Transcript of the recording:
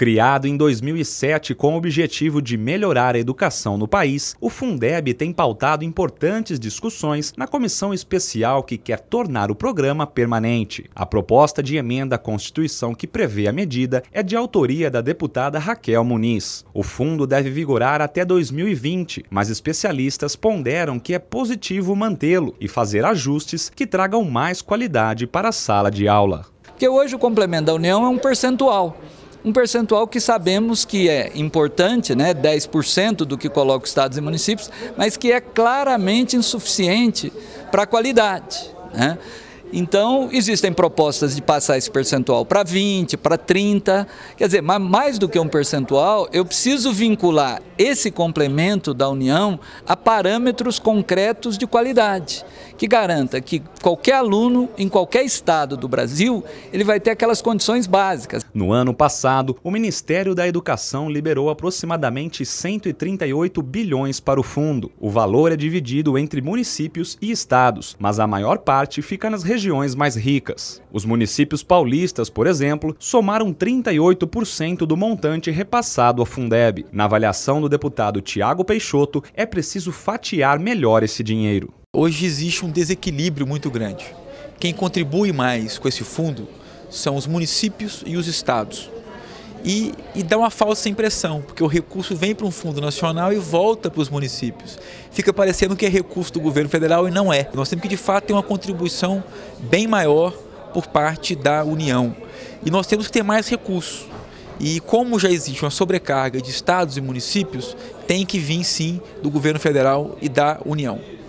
Criado em 2007 com o objetivo de melhorar a educação no país, o Fundeb tem pautado importantes discussões na comissão especial que quer tornar o programa permanente. A proposta de emenda à Constituição que prevê a medida é de autoria da deputada Raquel Muniz. O fundo deve vigorar até 2020, mas especialistas ponderam que é positivo mantê-lo e fazer ajustes que tragam mais qualidade para a sala de aula. Porque hoje o complemento da União é um percentual um percentual que sabemos que é importante, né, 10% do que coloca os estados e municípios, mas que é claramente insuficiente para a qualidade. Né? Então, existem propostas de passar esse percentual para 20, para 30, quer dizer, mais do que um percentual, eu preciso vincular esse complemento da União a parâmetros concretos de qualidade, que garanta que qualquer aluno, em qualquer estado do Brasil, ele vai ter aquelas condições básicas. No ano passado, o Ministério da Educação liberou aproximadamente 138 bilhões para o fundo. O valor é dividido entre municípios e estados, mas a maior parte fica nas regiões mais ricas. Os municípios paulistas, por exemplo, somaram 38% do montante repassado à Fundeb. Na avaliação do deputado Tiago Peixoto, é preciso fatiar melhor esse dinheiro. Hoje existe um desequilíbrio muito grande. Quem contribui mais com esse fundo são os municípios e os estados. E, e, dá uma falsa impressão, porque o recurso vem para um fundo nacional e volta para os municípios. Fica parecendo que é recurso do governo federal e não é. Nós temos que, de fato, ter uma contribuição bem maior por parte da União. E nós temos que ter mais recursos. E como já existe uma sobrecarga de estados e municípios, tem que vir sim do governo federal e da União.